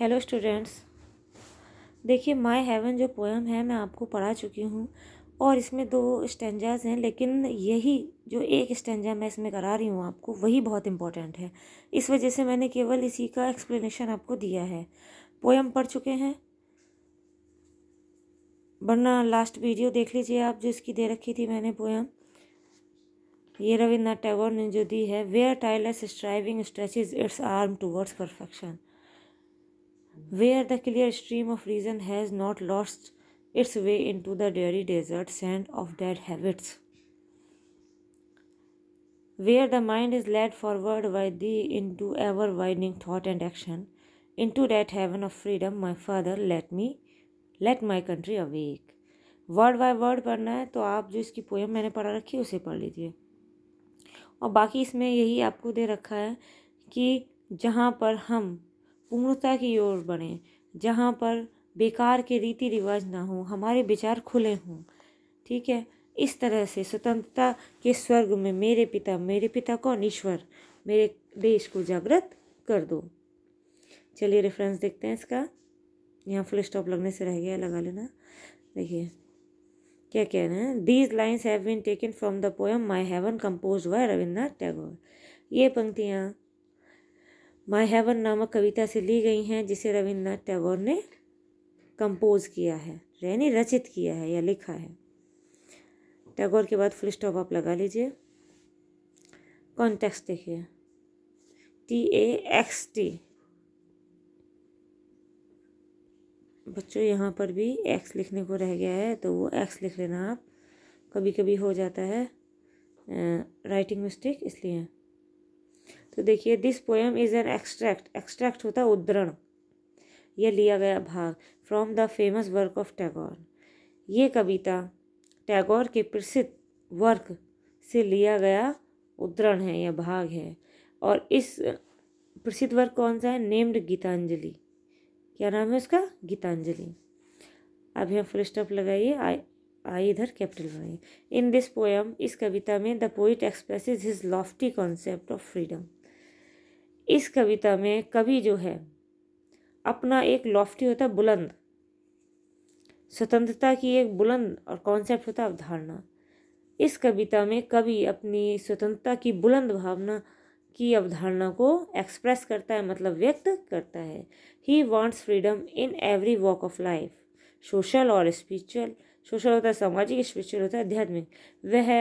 Hello students देखिए my heaven जो poem है मैं आपको पढ़ा चुकी हूँ और इसमें दो स्टेंजाज हैं लेकिन यही जो एक स्टेंजा मैं इसमें करा रही हूँ आपको वही बहुत इम्पोर्टेंट है इस वजह से मैंने केवल इसी का एक्सप्लेनेशन आपको दिया है पोएम पढ़ चुके हैं वरना लास्ट वीडियो देख लीजिए आप जो इसकी दे रखी थी मैंने पोएम ये रविन्द्रनाथ टैगोर ने जो दी है where tireless striving stretches its arms towards perfection where the clear stream of reason has not lost its way into the dreary desert sand of dead habits. Where the mind is led forward by thee into ever widening thought and action, into that heaven of freedom, my father, let me, let my country awake. word by word पढ़ना है तो आप जो इसकी poem मैंने पढ़ा रखी है उसे पढ़ लीजिए और बाकी इसमें यही आपको दे रखा है कि जहाँ पर हम पूर्णता की ओर बढ़े जहाँ पर बेकार के रीति रिवाज ना हों हमारे विचार खुले हों ठीक है इस तरह से स्वतंत्रता के स्वर्ग में मेरे पिता मेरे पिता कौन ईश्वर मेरे देश को जागृत कर दो चलिए रेफरेंस देखते हैं इसका यहाँ फुल स्टॉप लगने से रह गया लगा लेना देखिए क्या कह रहे हैं these lines have been taken from the poem my heaven compose by Rabindranath Tagore ये पंक्तियाँ माय हेवन नामक कविता से ली गई हैं जिसे रविन्द्रनाथ टैगोर ने कंपोज किया है यानी रचित किया है या लिखा है टैगोर के बाद फुल स्टॉप आप लगा लीजिए कॉन्टेक्स्ट देखिए टी ए एक्स टी बच्चों यहाँ पर भी एक्स लिखने को रह गया है तो वो एक्स लिख लेना आप कभी कभी हो जाता है राइटिंग मिस्टेक इसलिए तो देखिए this poem is an extract extract होता है उद्धरण यह लिया गया भाग from the famous work of Tagore ये कविता टैगोर के प्रसिद्ध वर्क से लिया गया उद्धरण है यह भाग है और इस प्रसिद्ध वर्क कौन सा है नेम्ड गीतांजलि क्या नाम है उसका गीतांजलि अब यहाँ फुल स्टॉप लगाइए आई आई इधर कैपिटल बनाइए इन दिस पोएम इस कविता में the poet expresses his lofty concept of freedom इस कविता में कवि जो है अपना एक लॉफ्टी होता है बुलंद स्वतंत्रता की एक बुलंद और कॉन्सेप्ट होता है अवधारणा इस कविता में कवि अपनी स्वतंत्रता की बुलंद भावना की अवधारणा को एक्सप्रेस करता है मतलब व्यक्त करता है he wants freedom in every walk of life social और स्पिरिचुअल सोशल होता है सामाजिक स्पिरिचुअल होता है आध्यात्मिक वह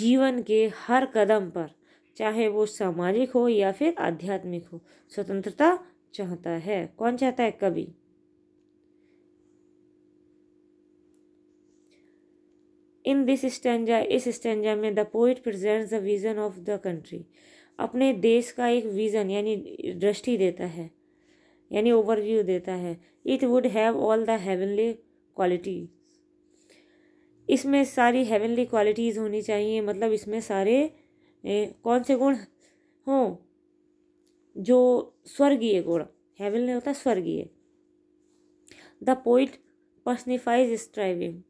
जीवन के हर कदम पर चाहे वो सामाजिक हो या फिर आध्यात्मिक हो स्वतंत्रता चाहता है कौन चाहता है कवि इन दिस स्टेंजा इस स्टेंजा में the poet present the vision of the country अपने देश का एक विज़न यानी दृष्टि देता है यानी ओवरव्यू देता है it would have all the heavenly quality इसमें सारी हेवनली क्वालिटीज़ होनी चाहिए मतलब इसमें सारे कौन से गुण हों जो स्वर्गीय गुण नहीं होता स्वर्गीय the poet personifies striving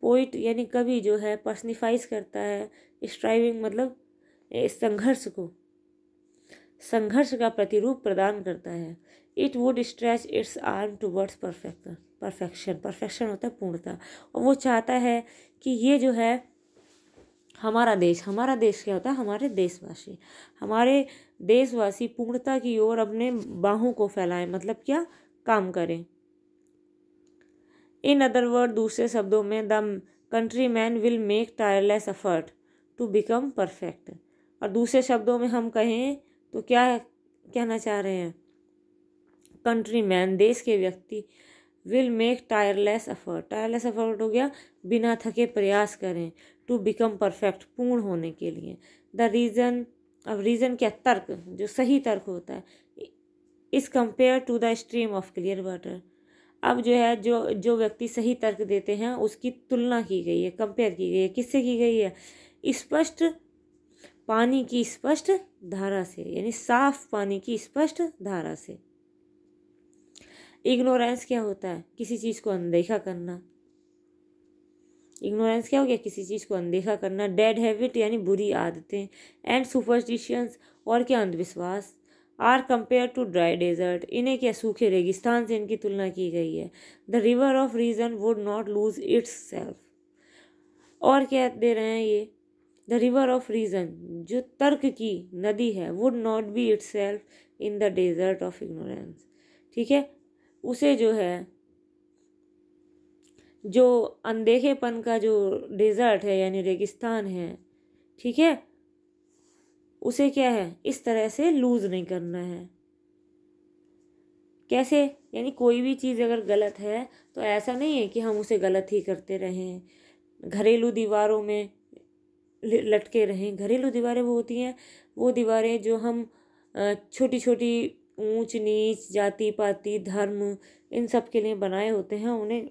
poet यानी कवि जो है पर्सनिफाइज करता है स्ट्राइविंग मतलब संघर्ष को संघर्ष का प्रतिरूप प्रदान करता है it would stretch its arm to words perfect perfection perfection होता है पूर्णता और वो चाहता है कि ये जो है हमारा देश हमारा देश क्या होता है हमारे देशवासी हमारे देशवासी पूर्णता की ओर अपने बाहों को फैलाएं मतलब क्या काम करें इन अदर वर्ड दूसरे शब्दों में the country man will make tireless effort to become perfect और दूसरे शब्दों में हम कहें तो क्या कहना चाह रहे हैं कंट्री मैन देश के व्यक्ति will make tireless effort tireless effort हो गया बिना थके प्रयास करें टू बिकम परफेक्ट पूर्ण होने के लिए द रीज़न अब रीज़न क्या तर्क जो सही तर्क होता है इस compare to the stream of clear water अब जो है जो जो व्यक्ति सही तर्क देते हैं उसकी तुलना की गई है कंपेयर की गई है किससे की गई है स्पष्ट पानी की स्पष्ट धारा से यानी साफ पानी की स्पष्ट धारा से इग्नोरेंस क्या होता है किसी चीज़ को अनदेखा करना इग्नोरेंस क्या हो गया किसी चीज़ को अनदेखा करना डेड हैबिट यानी बुरी आदतें एंड सुपरस्टिशंस और क्या अंधविश्वास are compare to dry desert इन्हें क्या सूखे रेगिस्तान से इनकी तुलना की गई है the river of reason would not lose itself और क्या दे रहे हैं ये द रिवर ऑफ रीज़न जो तर्क की नदी है would not be itself in the desert of ignorance ठीक है उसे जो है जो अनदेखेपन का जो डेज़र्ट है यानी रेगिस्तान है ठीक है उसे क्या है इस तरह से लूज़ नहीं करना है कैसे यानी कोई भी चीज़ अगर गलत है तो ऐसा नहीं है कि हम उसे गलत ही करते रहें घरेलू दीवारों में लटके रहें घरेलू दीवारें वो होती हैं वो दीवारें जो हम छोटी छोटी ऊंच नीच जाति पाति धर्म इन सब के लिए बनाए होते हैं उन्हें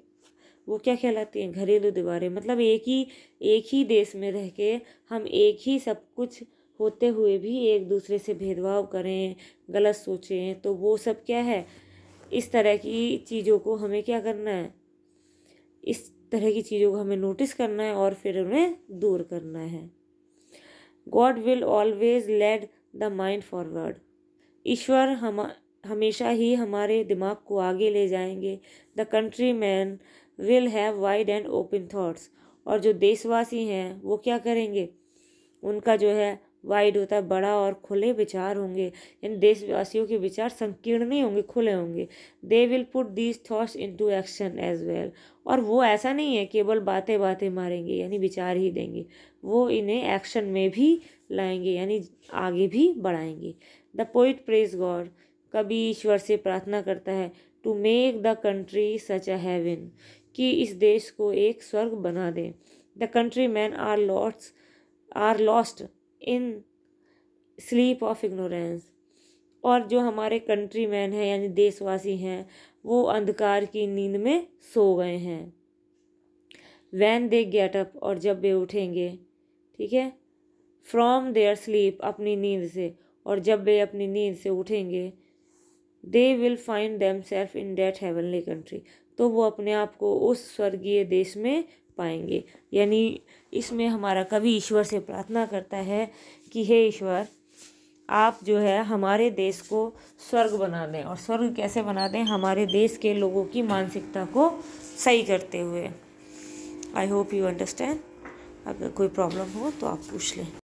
वो क्या कहलाती हैं घरेलू दीवारें मतलब एक ही एक ही देश में रह के हम एक ही सब कुछ होते हुए भी एक दूसरे से भेदभाव करें गलत सोचें तो वो सब क्या है इस तरह की चीज़ों को हमें क्या करना है इस तरह की चीज़ों को हमें नोटिस करना है और फिर उन्हें दूर करना है God will always lead the mind forward ईश्वर हम हमेशा ही हमारे दिमाग को आगे ले जाएंगे the country man will have wide and open thoughts और जो देशवासी हैं वो क्या करेंगे उनका जो है वाइड होता है बड़ा और खुले विचार होंगे इन देशवासियों के विचार संकीर्ण नहीं होंगे खुले होंगे they will put these thoughts into action as well और वो ऐसा नहीं है केवल बातें बातें मारेंगे यानी विचार ही देंगे वो इन्हें एक्शन में भी लाएंगे यानी आगे भी बढ़ाएंगे द पोइट प्रेज गॉड कभी ईश्वर से प्रार्थना करता है to make the country such a heaven कि इस देश को एक स्वर्ग बना दें the country man are lots are lost in sleep of ignorance और जो हमारे कंट्री मैन हैं यानी देशवासी हैं वो अंधकार की नींद में सो गए हैं वैन दे गेटअप और जब वे उठेंगे ठीक है फ्राम देयर स्लीप अपनी नींद से और जब वे अपनी नींद से उठेंगे they will find themselves in that heavenly country तो वो अपने आप को उस स्वर्गीय देश में पाएंगे यानी इसमें हमारा कवि ईश्वर से प्रार्थना करता है कि हे ईश्वर आप जो है हमारे देश को स्वर्ग बना दें और स्वर्ग कैसे बना दें हमारे देश के लोगों की मानसिकता को सही करते हुए आई होप यू अंडरस्टैंड अगर कोई प्रॉब्लम हो तो आप पूछ लें